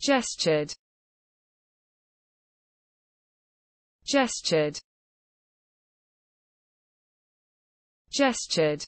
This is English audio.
gestured gestured gestured